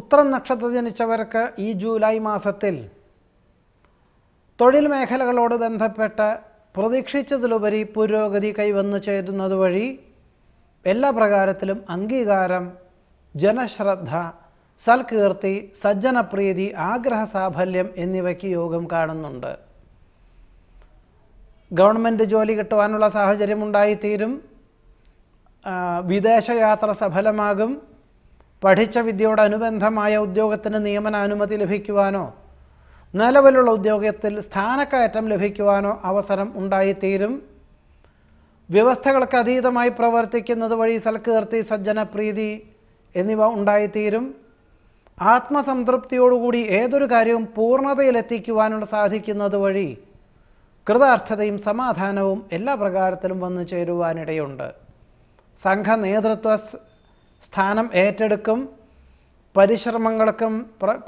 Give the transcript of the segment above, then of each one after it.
ഉത്തരം നക്ഷത്ര ജനിച്ചവർക്ക് ഈ ജൂലൈ മാസത്തിൽ തൊഴിൽ മേഖലകളോട് ബന്ധപ്പെട്ട് പ്രതീക്ഷിച്ചതിലുപരി പുരോഗതി കൈവന്നു ചേരുന്നത് വഴി എല്ലാ പ്രകാരത്തിലും അംഗീകാരം ജനശ്രദ്ധ സൽകീർത്തി സജ്ജനപ്രീതി ആഗ്രഹ സാഫല്യം എന്നിവയ്ക്ക് യോഗം കാണുന്നുണ്ട് ഗവൺമെൻറ് ജോലി കിട്ടുവാനുള്ള സാഹചര്യം ഉണ്ടായിത്തീരും വിദേശയാത്ര സഫലമാകും പഠിച്ച അനുബന്ധമായ ഉദ്യോഗത്തിന് നിയമനാനുമതി ലഭിക്കുവാനോ നിലവിലുള്ള ഉദ്യോഗത്തിൽ സ്ഥാനക്കയറ്റം ലഭിക്കുവാനോ അവസരം ഉണ്ടായിത്തീരും വ്യവസ്ഥകൾക്ക് അതീതമായി പ്രവർത്തിക്കുന്നത് വഴി സൽകീർത്തി സജ്ജനപ്രീതി എന്നിവ ഉണ്ടായിത്തീരും ആത്മസംതൃപ്തിയോടുകൂടി ഏതൊരു കാര്യവും പൂർണ്ണതയിലെത്തിക്കുവാനുള്ള സാധിക്കുന്നത് വഴി കൃതാർത്ഥതയും സമാധാനവും എല്ലാ പ്രകാരത്തിലും വന്നു ചേരുവാനിടയുണ്ട് സംഘ നേതൃത്വ സ്ഥാനം ഏറ്റെടുക്കും പരിശ്രമങ്ങൾക്കും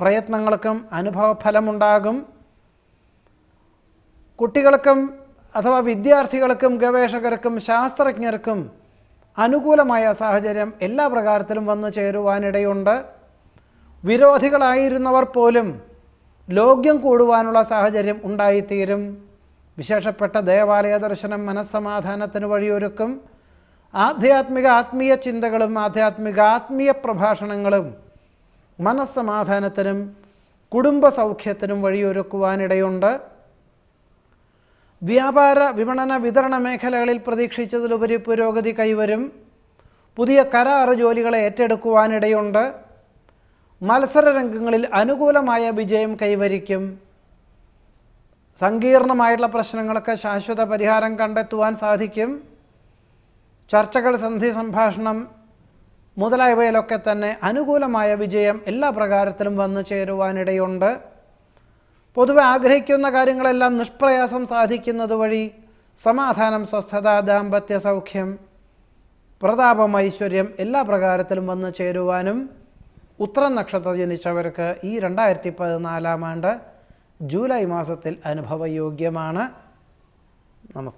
പ്രയത്നങ്ങൾക്കും അനുഭവഫലമുണ്ടാകും കുട്ടികൾക്കും അഥവാ വിദ്യാർത്ഥികൾക്കും ഗവേഷകർക്കും ശാസ്ത്രജ്ഞർക്കും അനുകൂലമായ സാഹചര്യം എല്ലാ പ്രകാരത്തിലും വന്നു ചേരുവാനിടയുണ്ട് വിരോധികളായിരുന്നവർ പോലും ലോക്യം കൂടുവാനുള്ള സാഹചര്യം ഉണ്ടായിത്തീരും വിശേഷപ്പെട്ട ദേവാലയ ദർശനം മനസ്സമാധാനത്തിന് വഴിയൊരുക്കും ആധ്യാത്മിക ആത്മീയ ചിന്തകളും ആധ്യാത്മിക ആത്മീയ പ്രഭാഷണങ്ങളും മനസ്സമാധാനത്തിനും കുടുംബ വഴിയൊരുക്കുവാനിടയുണ്ട് വ്യാപാര വിപണന വിതരണ മേഖലകളിൽ പ്രതീക്ഷിച്ചതിലുപരി പുരോഗതി കൈവരും പുതിയ കരാറ് ജോലികളെ ഏറ്റെടുക്കുവാനിടയുണ്ട് മത്സര രംഗങ്ങളിൽ അനുകൂലമായ വിജയം കൈവരിക്കും സങ്കീർണമായിട്ടുള്ള പ്രശ്നങ്ങൾക്ക് ശാശ്വത പരിഹാരം കണ്ടെത്തുവാൻ സാധിക്കും ചർച്ചകൾ സന്ധി സംഭാഷണം മുതലായവയിലൊക്കെ തന്നെ അനുകൂലമായ വിജയം എല്ലാ പ്രകാരത്തിലും വന്നു ചേരുവാനിടയുണ്ട് പൊതുവെ ആഗ്രഹിക്കുന്ന കാര്യങ്ങളെല്ലാം നിഷ്പ്രയാസം സാധിക്കുന്നത് വഴി സമാധാനം സ്വസ്ഥത ദാമ്പത്യ സൗഖ്യം പ്രതാപം ഐശ്വര്യം എല്ലാ പ്രകാരത്തിലും വന്നു ചേരുവാനും ഉത്തരം നക്ഷത്രം ജനിച്ചവർക്ക് ഈ രണ്ടായിരത്തി പതിനാലാം ആണ്ട് ജൂലൈ മാസത്തിൽ അനുഭവയോഗ്യമാണ് നമസ്കാരം